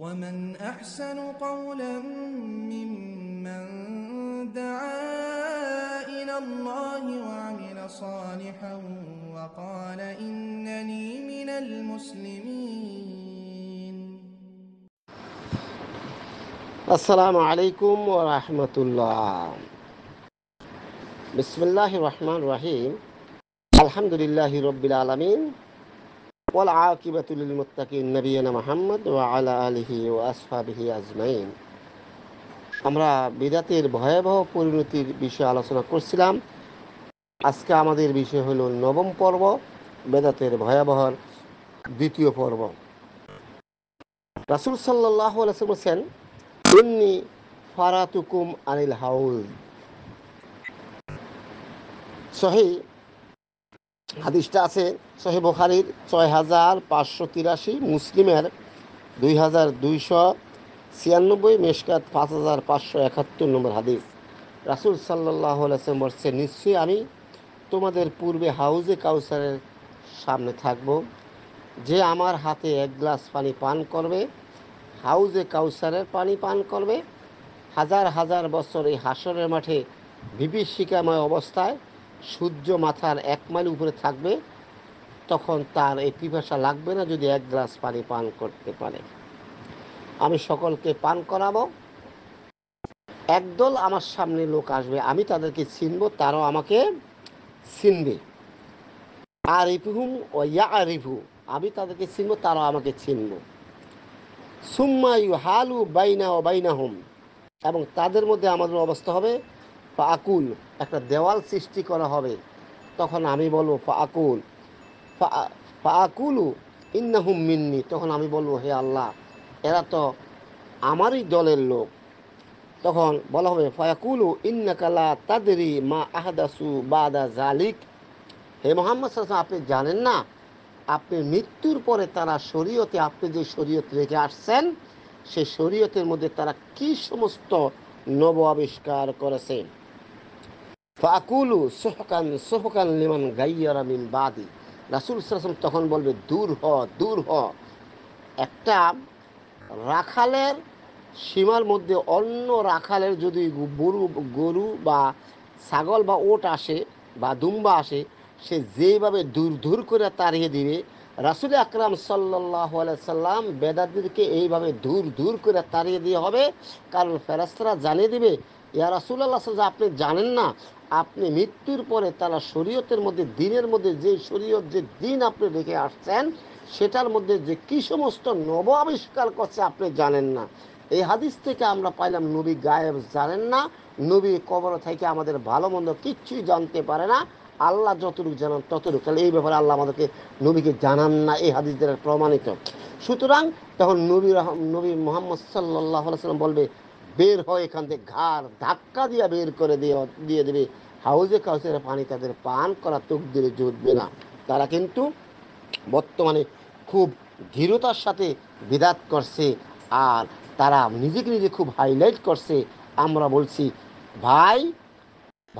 ومن أحسن قولا ممن دعا إلى الله وعمل صالحا وقال إنني من المسلمين السلام عليكم ورحمة الله بسم الله الرحمن الرحيم الحمد لله رب العالمين আমরা বিদাতের ভয়াবহ পরিণতির বিষয়ে আলোচনা করছিলাম আজকে আমাদের বিষয় হলো নবম পর্ব বেদাতের ভয়াবহ দ্বিতীয় পর্ব রাসুল সাল্লাহ বলছেন ফারাতুকুম আনিল হাউল সহি হাদিসটা আছে সোহেব বুখারির ছয় হাজার পাঁচশো তিরাশি মুসলিমের দুই হাজার দুইশো ছিয়ানব্বই মেশকাত পাঁচ হাজার পাঁচশো একাত্তর নম্বর হাদিস রাসুল সাল্লাহ বলছে নিশ্চয়ই আমি তোমাদের পূর্বে হাউজে কাউসারের সামনে থাকব যে আমার হাতে এক গ্লাস পানি পান করবে হাউজে কাউসারের পানি পান করবে হাজার হাজার বছর এই হাসরের মাঠে বিভীষিকাময় অবস্থায় সূর্য মাথার এক মাইল উপরে থাকবে তখন তার এই পিপাসা লাগবে না যদি এক গ্লাস পানি পান করতে পারে আমি সকলকে পান করাবো একদল আমার সামনে লোক আসবে আমি তাদেরকে চিনব তারাও আমাকে চিনবে আরিফুম ও ইয়া আমি তাদেরকে চিনব তারাও আমাকে চিনব সুম্মা ইউ হালু বাইনা ও বাইনা হুম এবং তাদের মধ্যে আমাদের অবস্থা হবে আকুল একটা দেওয়াল সৃষ্টি করা হবে তখন আমি বলবো ফাকুল ফাকুলু ইন্নাহুম মিন্নি তখন আমি বলবো হে আল্লাহ এরা তো আমারই দলের লোক তখন বলা হবে ফায়াকুলু ইন্নাকালা তাদেরি মা আহাদাসু বাদা জালিক হে মোহাম্মদ সাসা আপনি জানেন না আপনি মৃত্যুর পরে তারা শরীয়তে আপনি যে শরীয়ত রেখে আসছেন সেই শরীয়তের মধ্যে তারা কি সমস্ত নব আবিষ্কার করেছেন ফাকুলু সোহকান সোহকান লিমান গাইয়ারা মিন বাদি রাসুল সালাম তখন বলবে দূর হ দূর হ একটা রাখালের সীমার মধ্যে অন্য রাখালের যদি গরু গরু বা ছাগল বা ওট আসে বা দুম্বা আসে সে যেভাবে দূর দূর করে তাড়িয়ে দিবে রাসুল আকরাম সাল্লাহ সাল্লাম বেদাদিদেরকে এইভাবে দূর দূর করে তাড়িয়ে দিয়ে হবে কারণ ফেরাস্তরা জানিয়ে দিবে ইয়া রাসুল্লাহ আপনি জানেন না আপনি মৃত্যুর পরে তারা শরীয়তের মধ্যে দিনের মধ্যে যে শরীয়ত যে দিন আপনি রেখে আসছেন সেটার মধ্যে যে কি সমস্ত নব আবিষ্কার করছে আপনি জানেন না এই হাদিস থেকে আমরা পাইলাম নবী গায়েব জানেন না নবী কবর থেকে আমাদের ভালো মন্দ কিচ্ছুই জানতে পারে না আল্লাহ যতটুকু জানান ততটুকু তাহলে এই ব্যাপারে আল্লাহ আমাদেরকে নবীকে জানান না এই হাদিস দ্বারা প্রমাণিত সুতরাং তখন নবী রহম নবী মোহাম্মদ সাল্লাহ সাল্লাম বলবে বের হয় এখান থেকে ঘাড় ধাক্কা দিয়ে বের করে দিয়ে দিয়ে দেবে হাউজে কাউসের পানি তাদের পান করা দিলে জুটবে না তারা কিন্তু বর্তমানে খুব ধীরতার সাথে বিদাত করছে আর তারা নিজেকে নিজে খুব হাইলাইট করছে আমরা বলছি ভাই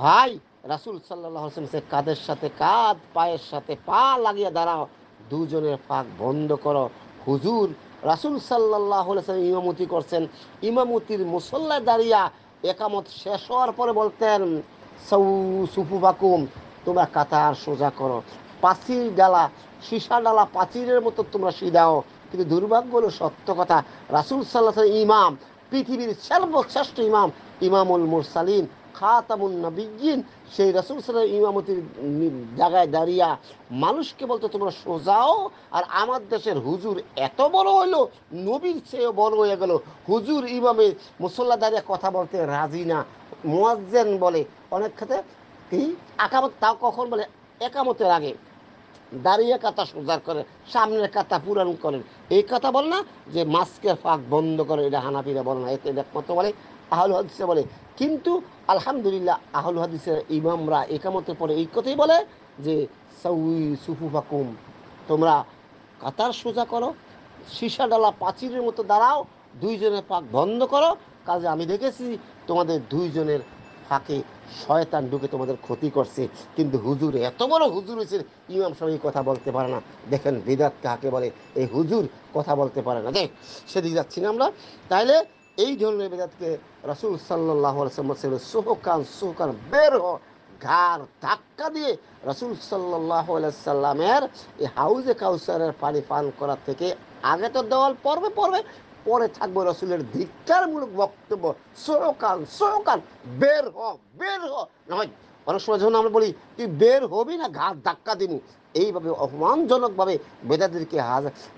ভাই রাসুল সাল্লাহ সে কাদের সাথে কাঁধ পায়ের সাথে পা লাগিয়ে দাঁড়াও দুজনের ফাঁক বন্ধ করো হুজুর রাসুল সাল্লাহ ইমামতি করছেন ইমামতির মুসল্লায় দাঁড়িয়া একামত শেষ হওয়ার পরে বলতেন সৌ সুফু বাকুম তোমরা কাতার সোজা করো পাঁচিল ডালা সীসা ডালা পাচিরের মতো তোমরা সিদাও কিন্তু দুর্ভাগ্য হলো সত্য কথা রাসুল সাল্লাহ ইমাম পৃথিবীর সর্বশ্রেষ্ঠ ইমাম ইমামুল মুরসালিন খাতামুন নবীন সেই রাসুল সাল্লাহ ইমামতির জায়গায় দাঁড়িয়া মানুষকে বলতো তোমরা সোজাও আর আমার দেশের হুজুর এত বড় হইলো নবীর সেও বড় হয়ে গেল হুজুর ইমামে মুসল্লা দাঁড়িয়ে কথা বলতে রাজি না মোয়াজ্জেন বলে অনেক ক্ষেত্রে কি আকামত তাও কখন বলে একামতের আগে দাঁড়িয়ে কাতা সোজা করে সামনের কাতা পূরণ করেন এই কথা বল না যে মাস্কের ফাঁক বন্ধ করে এটা হানাফিরা বলে না এতে এটা বলে আহল হদিসে বলে কিন্তু আলহামদুলিল্লাহ আহল হদিসের ইমামরা একামতের পরে এই কথাই বলে যে সৌই ফাকুম তোমরা কাতার সোজা করো সীসা ডালা পাঁচিরের মতো দাঁড়াও দুইজনের পাক বন্ধ করো কাজে আমি দেখেছি তোমাদের দুইজনের ফাঁকে শয়তান ঢুকে তোমাদের ক্ষতি করছে কিন্তু হুজুর এত বড় হুজুর হয়েছে ইমাম সাহেব কথা বলতে পারে না দেখেন বিদাত কাকে বলে এই হুজুর কথা বলতে পারে না দেখ সেদিকে যাচ্ছি না আমরা তাহলে এই ধরনের বেদাতকে রসুল সাল্লাহ সোহকান সোহকান বের হ ঘাড় ধাক্কা দিয়ে রসুল সাল্লাহ সাল্লামের এই হাউজে কাউসারের পানি পান করা থেকে আগে তো দেওয়াল পর্বে পর্বে পরে থাকবো রসুলের ধিক্কারমূলক বক্তব্য সরকার সরকার বের হ বের হ নয় অনেক সময় যখন আমরা বলি তুই বের হবি না ঘাত ধাক্কা দিবি এইভাবে অপমানজনকভাবে বেদাদেরকে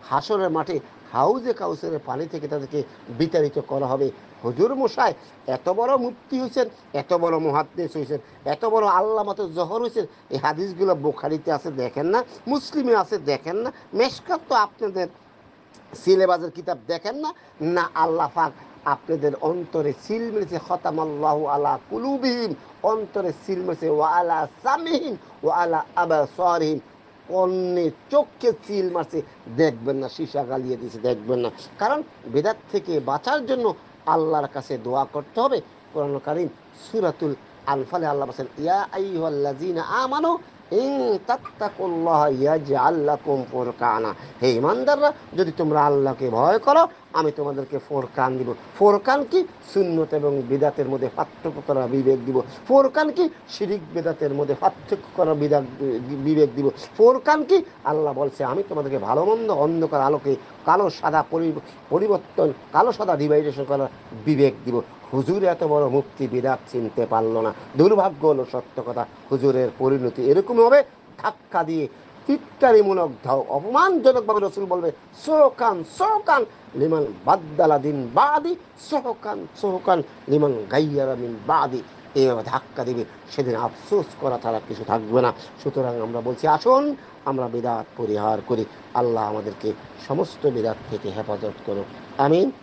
হাসরের মাঠে হাউজে কাউসের পানি থেকে তাদেরকে বিতাড়িত করা হবে হুজুর মশাই এত বড় মুক্তি হয়েছেন এত বড় মহাদ্দেশ হয়েছেন এত বড় আল্লাহ মতো জহর হয়েছেন এই হাদিসগুলো বোখারিতে আছে দেখেন না মুসলিমে আছে দেখেন না মেশকাত তো আপনাদের সিলেবাসের কিতাব দেখেন না না আল্লাহ পাক আপনাদের অন্তরে সিল মেরেছে আল্লাহ আলা কুলুবিহীন অন্তরে সিল মেরেছে ও আলা সামিহীন ও আলা আবা সরহীন অন্যের চোখকে চিল মারছে দেখবেন না সীসা গালিয়ে দিয়েছে দেখবেন না কারণ বেদাত থেকে বাঁচার জন্য আল্লাহর কাছে দোয়া করতে হবে কোরআন সুরাতুল আনফালে আল্লাহ বলছেন ইয়া জিনা আমানো হে ইমানদাররা যদি তোমরা আল্লাহকে ভয় করো আমি তোমাদেরকে ফোরকান দিব ফোরকান কি শূন্যত এবং বিদাতের মধ্যে পার্থক্য করা বিবেক দিব ফোরকান কি শিরিক বেদাতের মধ্যে পার্থক্য করা বিদাক বিবেক দিব ফোরকান কি আল্লাহ বলছে আমি তোমাদেরকে ভালো মন্দ অন্ধকার আলোকে কালো সাদা পরিবর্তন কালো সাদা ডিভাইডেশন করার বিবেক দিব হুজুর এত বড় মুক্তি বিরাট চিনতে পারল না দুর্ভাগ্য হলো সত্য কথা হুজুরের পরিণতি এরকম হবে ধাক্কা দিয়ে তিত্তারিমূলক ধাও অপমানজনকভাবে রসুল বলবে সোহকান সোহকান লিমান বাদ্দালা দিন বাদি সোহকান সোহকান লিমান গাইয়ারা মিন বাদি এইভাবে ধাক্কা দিবে সেদিন আফসোস করা ছাড়া কিছু থাকবে না সুতরাং আমরা বলছি আসুন আমরা বিদাত পরিহার করি আল্লাহ আমাদেরকে সমস্ত বিদাত থেকে হেফাজত করুক আমিন